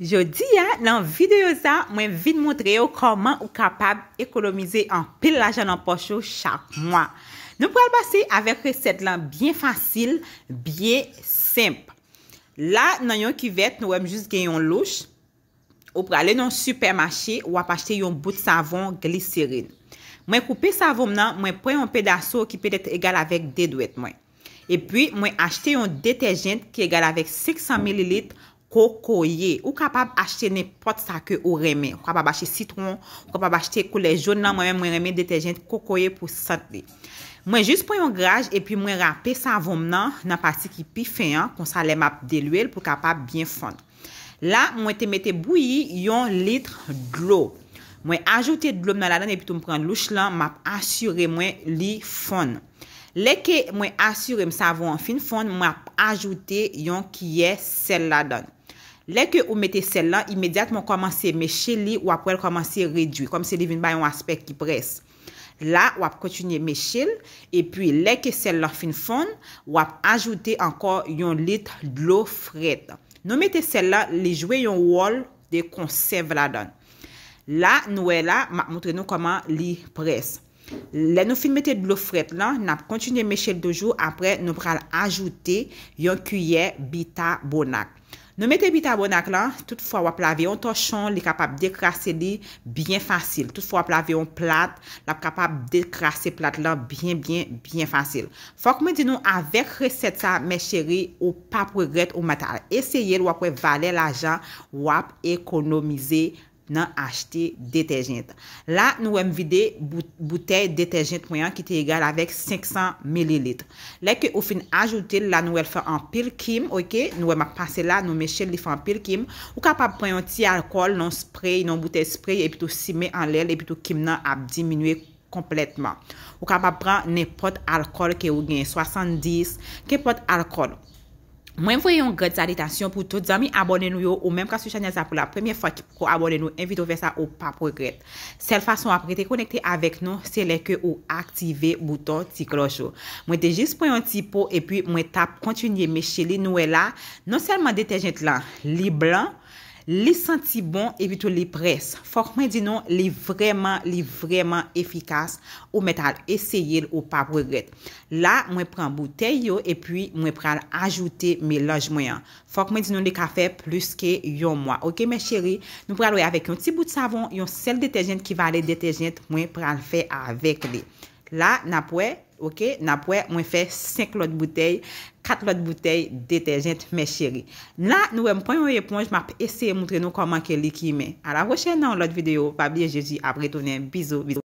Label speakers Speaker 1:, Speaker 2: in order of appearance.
Speaker 1: Jodi ya, nan videyo za, mwen vide montre yo koman ou kapab ekonomize an pil la jan an pocho chak mwa. Nou pral basi avek resept lan byen fasil, byen semp. La nan yon kivet nou wèm juz gen yon louche ou prale nan supermache ou apache yon bout savon gliserine. Mwen koupe savon nan, mwen pre yon pedaso ki pwede ete egal avek dedwet mwen. E pwi, mwen achete yon detejent ki egal avek 600 ml. kokoye, ou kapab achete nepot sa ke ou reme. Ou kapab achete sitron, ou kapab achete koule joun nan, mwen reme detejen kokoye pou sante li. Mwen jist pou yon graj, e pi mwen rapi savon nan, nan pasi ki pi feyan, kon sa le map deluel pou kapab bien fon. La, mwen te mette bouyi yon litre glou. Mwen ajoute glou nan la dan, e pi tou mpren louch lan, mwen ap asyure mwen li fon. Le ke mwen asyure mwen savon fin fon, mwen ap ajoute yon kiye sel la dan. Lè ke ou mette sel lan, imediatman komanse mechil li wap wèl komanse redwi. Kom se li vin ba yon aspek ki pres. La wap kontinye mechil. E pwi lè ke sel lan fin fon, wap ajoute ankon yon lit blo fred. Nou mette sel lan, li jwe yon wol de konsev la don. La nou wè e la, moutre nou koman li pres. Lè nou fin mette blo fred lan, nap kontinye mechil dojou apre nou pral ajoute yon kuyè bita bonak. Nou mète bit abonak lan, tout fwa wap la veyon tochon li kapap dekrasse li byen fasil. Tout fwa wap la veyon plat, la kapap dekrasse plat lan byen byen byen fasil. Fwa kwen di nou avèk resep sa, mè chéri, ou pa pregret ou matal. Eseye l wap wè vale l ajan, wap ekonomize l. nan achte detejenit. La nou wèm vide bouteil detejenit mwen an ki te egal avèk 500 ml. Lè ke ou fin ajoutil la nou wèl fè an pil kim, nou wèm ap pase la nou meche li fè an pil kim, ou kap ap prey an ti alkol, non spray, non bouteil spray, epi tou si me an lèl, epi tou kim nan ap diminue kompletman. Ou kap ap prey ne pot alkol ke ou gen 70, ke pot alkol? Mwen voyon gout zalitasyon pou tout zami abone nou yo ou menm ka sou chanel za pou la premye fwa ki pou ko abone nou en video versa ou pa progret. Sel fason apre te konekte avek nou, seleke ou aktive bouton ti klochou. Mwen te jis pou yon tipou e pi mwen tap kontinye me che li nou e la, non selman detenjente lan, li blan. Li santi bon evitou li pres. Fok mwen di nou li vreman, li vreman efikas ou metal eseyil ou pa vreget. La mwen pran bouteyo e pi mwen pran ajoute me loj mwen an. Fok mwen di nou li kafe plus ke yon mwa. Ok mwen cheri, nou pran wè avèk yon ti bout savon, yon sel detejen ki va ale detejen mwen pran fè avèk li. La na pwè? Ok, napwè, mwen fè 5 lot bouteil, 4 lot bouteil detergent, mè chéri. La, nou wè mpon yon eponj, mwen ap esè moutre nou koman ke liki men. A la wòchè nan lot videyo, Fabie Jeji, apre tonen, bizo, bizo.